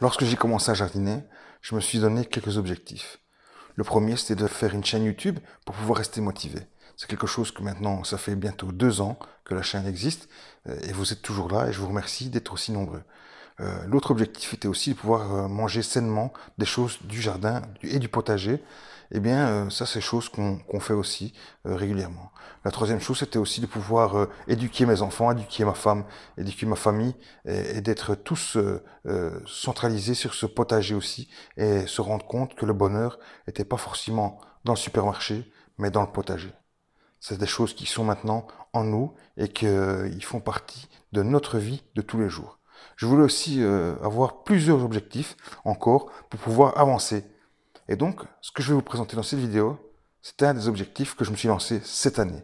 Lorsque j'ai commencé à jardiner, je me suis donné quelques objectifs. Le premier, c'était de faire une chaîne YouTube pour pouvoir rester motivé. C'est quelque chose que maintenant, ça fait bientôt deux ans que la chaîne existe, euh, et vous êtes toujours là, et je vous remercie d'être aussi nombreux. Euh, l'autre objectif était aussi de pouvoir euh, manger sainement des choses du jardin et du potager. Eh bien, euh, ça, c'est chose qu'on fait aussi régulièrement. La troisième chose, c'était aussi de pouvoir éduquer mes enfants, éduquer ma femme, éduquer ma famille, et, et d'être tous centralisés sur ce potager aussi, et se rendre compte que le bonheur n'était pas forcément dans le supermarché, mais dans le potager. C'est des choses qui sont maintenant en nous et qui font partie de notre vie de tous les jours. Je voulais aussi euh, avoir plusieurs objectifs encore pour pouvoir avancer. Et donc, ce que je vais vous présenter dans cette vidéo, c'est un des objectifs que je me suis lancé cette année.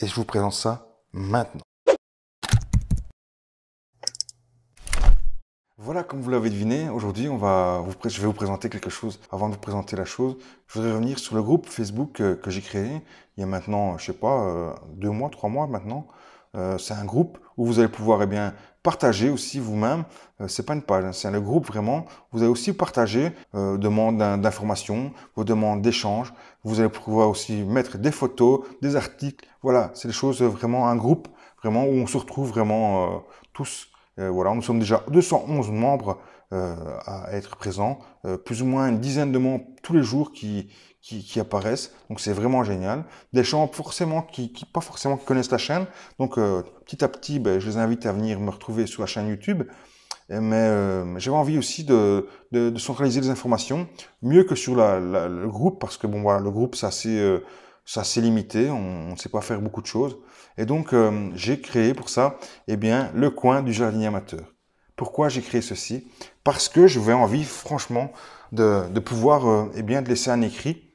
Et je vous présente ça maintenant. Voilà, comme vous l'avez deviné, aujourd'hui, on va je vais vous présenter quelque chose. Avant de vous présenter la chose, je voudrais revenir sur le groupe Facebook euh, que, j'ai créé il y a maintenant, je sais pas, euh, deux mois, trois mois maintenant. c'est un groupe où vous allez pouvoir eh bien, partagez aussi vous-même, ce euh, c'est pas une page, hein, c'est un groupe vraiment, vous allez aussi partager euh, demandes d'informations, vos demandes d'échanges, vous allez pouvoir aussi mettre des photos, des articles, voilà, c'est des choses euh, vraiment un groupe, vraiment où on se retrouve vraiment euh, tous. voilà, nous sommes déjà 211 membres à être présents, plus ou moins une dizaine de membres tous les jours qui, qui, qui apparaissent. Donc c'est vraiment génial. Des gens forcément qui, qui pas forcément qui connaissent la chaîne. Donc euh, petit à petit, ben, je les invite à venir me retrouver sur la chaîne YouTube. mais euh, j'avais envie aussi de, de, de, centraliser les informations mieux que sur la, le groupe parce que bon voilà le groupe ça c'est ça euh, c'est limité, on ne sait pas faire beaucoup de choses. Et donc euh, j'ai créé pour ça eh bien le coin du jardinier amateur. Pourquoi j'ai créé ceci Parce que j'avais envie, franchement, de, de pouvoir, et eh bien, de laisser un écrit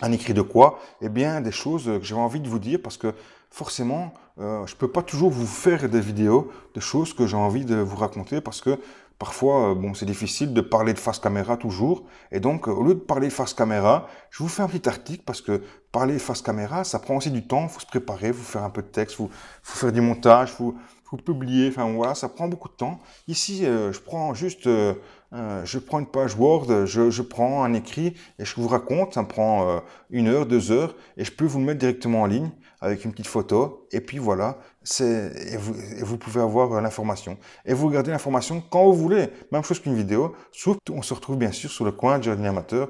un écrit de quoi Eh bien, des choses que j'ai envie de vous dire parce que forcément, euh, je ne peux pas toujours vous faire des vidéos, des choses que j'ai envie de vous raconter parce que parfois, euh, bon, c'est difficile de parler de face caméra toujours. Et donc, euh, au lieu de parler face caméra, je vous fais un petit article parce que parler face caméra, ça prend aussi du temps. faut se préparer, faut faire un peu de texte, faut, faire du montage, faut, faut publier. Enfin voilà, ça prend beaucoup de temps. Ici, je prends juste euh, je prends une page Word, je, je, prends un écrit et je vous raconte, ça me prend euh, une heure, deux heures, et je peux vous le mettre directement en ligne avec une petite photo, et puis voilà, et vous, et vous, pouvez avoir euh, l'information. Et vous regardez l'information quand vous voulez, même chose qu'une vidéo, sauf on se retrouve bien sûr sur le coin du Amateur.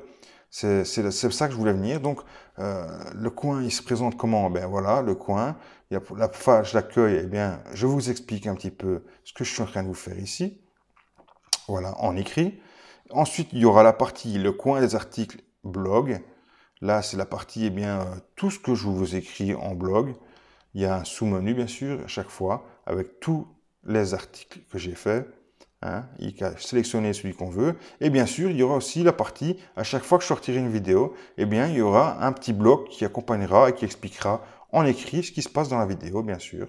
c'est ça que je voulais venir. Donc, euh, le coin, il se présente comment Ben voilà, le coin. Il y a la page d'accueil, eh bien, je vous explique un petit peu ce que je suis en train de vous faire ici. Voilà, en écrit. Ensuite, il y aura la partie, le coin des articles blog. Là, c'est la partie, eh bien, euh, tout ce que je vous écris en blog. Il y a un sous-menu, bien sûr, à chaque fois, avec tous les articles que j'ai faits. Hein, il a sélectionné celui qu'on veut. Et bien sûr, il y aura aussi la partie, à chaque fois que je sortirai une vidéo, eh bien, il y aura un petit blog qui accompagnera et qui expliquera en écrit ce qui se passe dans la vidéo, bien sûr.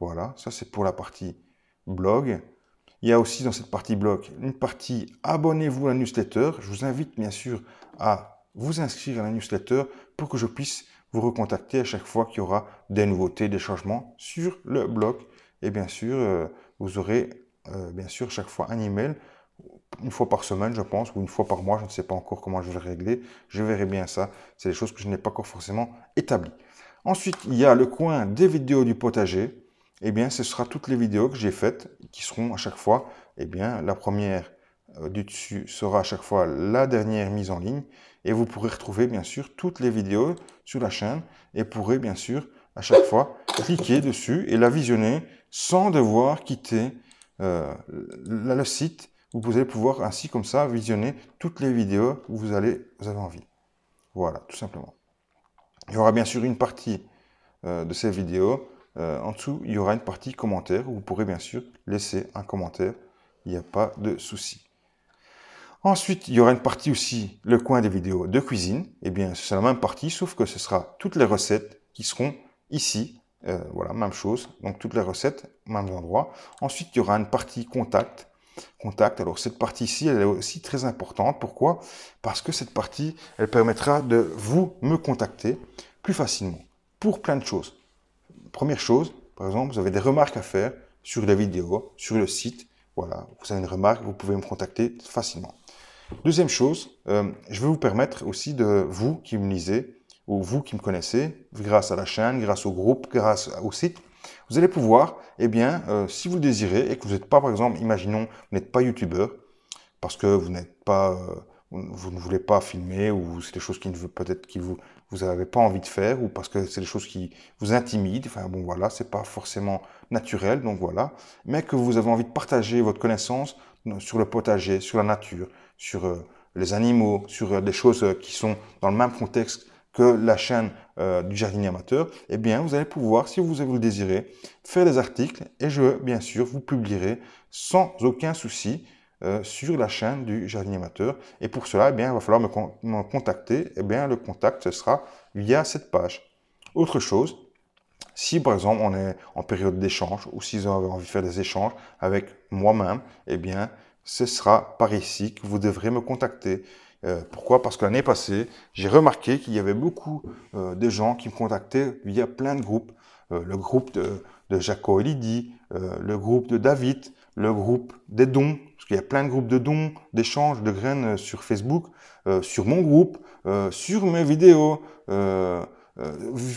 Voilà, ça c'est pour la partie blog. Il y a aussi dans cette partie bloc, une partie abonnez-vous à la newsletter. Je vous invite bien sûr à vous inscrire à la newsletter pour que je puisse vous recontacter à chaque fois qu'il y aura des nouveautés, des changements sur le bloc. Et bien sûr, euh, vous aurez euh, bien sûr chaque fois un email, une fois par semaine, je pense, ou une fois par mois. Je ne sais pas encore comment je vais le régler. Je verrai bien ça. C'est des choses que je n'ai pas encore forcément établies. Ensuite, il y a le coin des vidéos du potager eh bien, ce sera toutes les vidéos que j'ai faites qui seront à chaque fois, eh bien, la première euh, du dessus sera à chaque fois la dernière mise en ligne. Et vous pourrez retrouver, bien sûr, toutes les vidéos sur la chaîne et pourrez, bien sûr, à chaque fois, cliquer dessus et la visionner sans devoir quitter euh, le, site. Vous allez pouvoir ainsi, comme ça, visionner toutes les vidéos où vous, allez, vous avez envie. Voilà, tout simplement. Il y aura bien sûr une partie euh, de ces vidéos euh, en dessous, il y aura une partie commentaire où vous pourrez bien sûr laisser un commentaire. Il n'y a pas de souci. Ensuite, il y aura une partie aussi, le coin des vidéos de cuisine. Eh bien, c'est la même partie, sauf que ce sera toutes les recettes qui seront ici. Euh, voilà, même chose. Donc, toutes les recettes, même endroit. Ensuite, il y aura une partie contact. Contact. Alors, cette partie ci elle est aussi très importante. Pourquoi Parce que cette partie, elle permettra de vous me contacter plus facilement pour plein de choses première chose, par exemple, vous avez des remarques à faire sur la vidéo, sur le site. Voilà, vous avez une remarque, vous pouvez me contacter facilement. Deuxième chose, euh, je vais vous permettre aussi de, vous qui me lisez, ou vous qui me connaissez, grâce à la chaîne, grâce au groupe, grâce au site, vous allez pouvoir, eh bien, euh, si vous le désirez et que vous n'êtes pas, par exemple, imaginons, vous n'êtes pas youtubeur, parce que vous n'êtes pas, euh, vous ne voulez pas filmer ou c'est des choses qui ne peut-être qui vous vous n'avez pas envie de faire ou parce que c'est des choses qui vous intimident. Enfin bon voilà, c'est pas forcément naturel, donc voilà. Mais que vous avez envie de partager votre connaissance euh, sur le potager, sur la nature, sur euh, les animaux, sur euh, des choses qui sont dans le même contexte que la chaîne du jardinier amateur, eh bien vous allez pouvoir, si vous le désirez, faire des articles et je, bien sûr, vous publierai sans aucun souci euh, sur la chaîne du jardinier amateur. Et pour cela, eh bien, il va falloir me, contacter. et eh bien, le contact, ce sera via cette page. Autre chose, si par exemple on est en période d'échange ou si vous avez envie de faire des échanges avec moi-même, eh bien, ce sera par ici que vous devrez me contacter. Euh, pourquoi Parce que l'année passée, j'ai remarqué qu'il y avait beaucoup euh, de gens qui me contactaient via plein de groupes euh, le groupe de, de Jaco Elidi, euh, le groupe de David, le groupe des dons, parce qu'il y a plein de groupes de dons, d'échanges, de graines euh, sur Facebook, sur mon groupe, sur mes vidéos,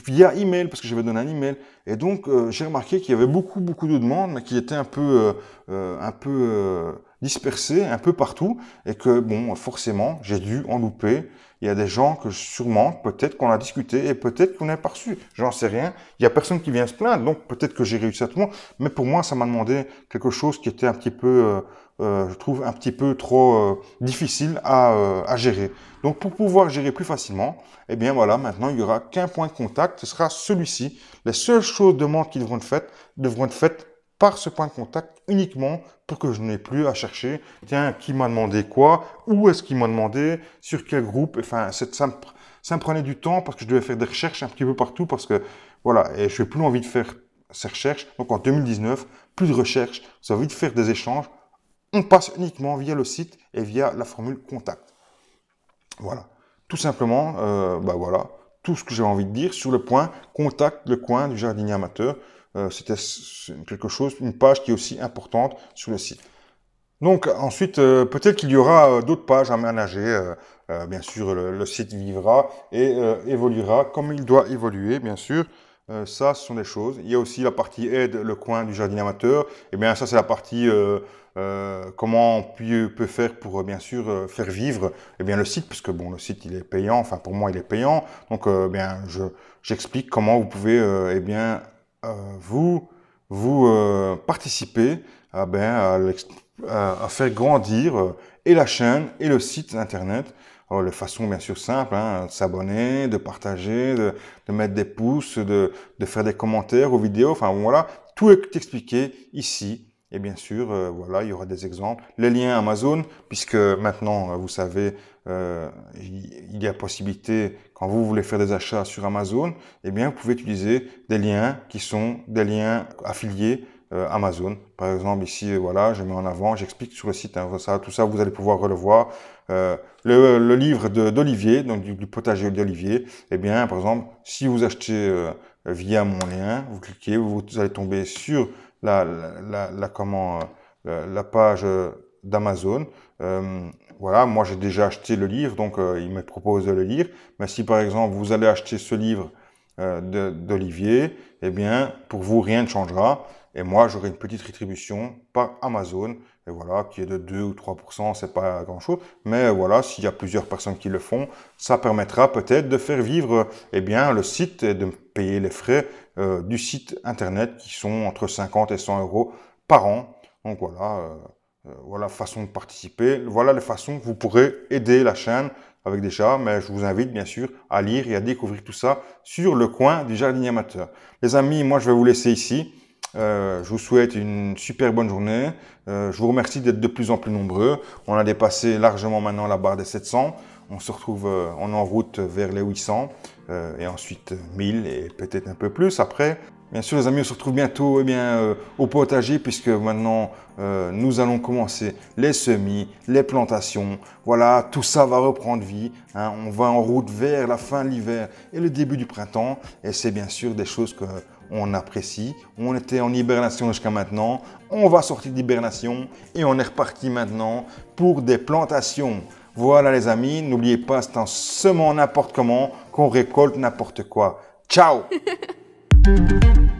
via email, parce que je vais donner un email. Et donc, j'ai remarqué qu'il y avait beaucoup, beaucoup de demandes, mais qui étaient un peu, un peu dispersé un peu partout et que, bon, forcément, j'ai dû en louper. Il y a des gens que sûrement, peut-être qu'on a discuté et peut-être qu'on n'a pas J'en sais rien. Il n'y a personne qui vient se plaindre, donc peut-être que j'ai réussi à tout le monde. Mais pour moi, ça m'a demandé quelque chose qui était un petit peu, euh, euh, je trouve, un petit peu trop euh, difficile à, gérer. Donc pour pouvoir gérer plus facilement, eh bien voilà, maintenant il n'y aura qu'un point de contact, ce sera celui-ci. Les seules choses de demandes qui devront être faites devront être faites par ce point de contact uniquement pour que je n'ai plus à chercher, tiens, qui m'a demandé quoi, où est-ce qu'il m'a demandé, sur quel groupe, enfin, ça me, ça prenait du temps parce que je devais faire des recherches un petit peu partout parce que, voilà, et je n'ai plus envie de faire ces recherches. Donc en 2019, plus de recherches, j'ai envie de faire des échanges, on passe uniquement via le site et via la formule contact. Voilà, tout simplement, euh, bah voilà, tout ce que j'ai envie de dire sur le point contact, le coin du jardinier amateur. Euh, c'était quelque chose, une page qui est aussi importante sur le site. Donc ensuite, euh, peut-être qu'il y aura euh, d'autres pages à ménager. bien sûr, le, site vivra et évoluera comme il doit évoluer, bien sûr. ça, ce sont des choses. Il y a aussi la partie aide, le coin du jardin amateur. Et eh bien ça, c'est la partie comment on peut, faire pour, bien sûr, faire vivre et eh bien, le site, parce que bon, le site, il est payant. Enfin, pour moi, il est payant. Donc, eh bien, j'explique comment vous pouvez et bien, euh, vous, vous euh, participez ben, à, faire grandir euh, et la chaîne et le site internet. Alors, de façon bien sûr simple, hein, de s'abonner, de partager, de, mettre des pouces, de, de faire des commentaires aux vidéos. Enfin, voilà, tout est expliqué ici et bien sûr, euh, voilà, il y aura des exemples. Les liens Amazon, puisque maintenant, euh, vous savez, euh, il y a possibilité, quand vous voulez faire des achats sur Amazon, eh bien, vous pouvez utiliser des liens qui sont des liens affiliés euh, Amazon. Par exemple, ici, voilà, je mets en avant, j'explique sur le site, hein, ça, tout ça, vous allez pouvoir relevoir. Euh, le, le, livre d'Olivier, donc du, du potager d'Olivier, eh bien, par exemple, si vous achetez via mon lien, vous cliquez, vous allez tomber sur euh, la, page d'Amazon. Euh, voilà, moi j'ai déjà acheté le livre, donc euh, il me propose de le lire. Mais si par exemple vous allez acheter ce livre d'Olivier, eh bien pour vous rien ne changera. Et moi j'aurai une petite rétribution par Amazon et voilà, qui est de 2 ou 3%, c'est pas grand-chose. Mais voilà, s'il y a plusieurs personnes qui le font, ça permettra peut-être de faire vivre eh bien, le site et de payer les frais euh, du site internet qui sont entre 50 et 100 euros par an. Donc voilà, euh, euh voilà façon de participer. Voilà les façons que vous pourrez aider la chaîne avec des mais je vous invite bien sûr à lire et à découvrir tout ça sur le coin du jardinier amateur. Les amis, moi je vais vous laisser ici. Euh, je vous souhaite une super bonne journée. Euh, je vous remercie d'être de plus en plus nombreux. On a dépassé largement maintenant la barre des 700. On se retrouve, euh, on est en route vers les 800 et ensuite 1000 et peut-être un peu plus après. Bien sûr, les amis, on se retrouve bientôt eh bien, au potager puisque maintenant nous allons commencer les semis, les plantations. Voilà, tout ça va reprendre vie. Hein. On va en route vers la fin de l'hiver et le début du printemps. Et c'est bien sûr des choses que on apprécie. On était en hibernation jusqu'à maintenant, on va sortir d'hibernation et on est reparti maintenant pour des plantations. Voilà les amis, n'oubliez pas, c'est en semant n'importe comment qu'on récolte n'importe quoi. Ciao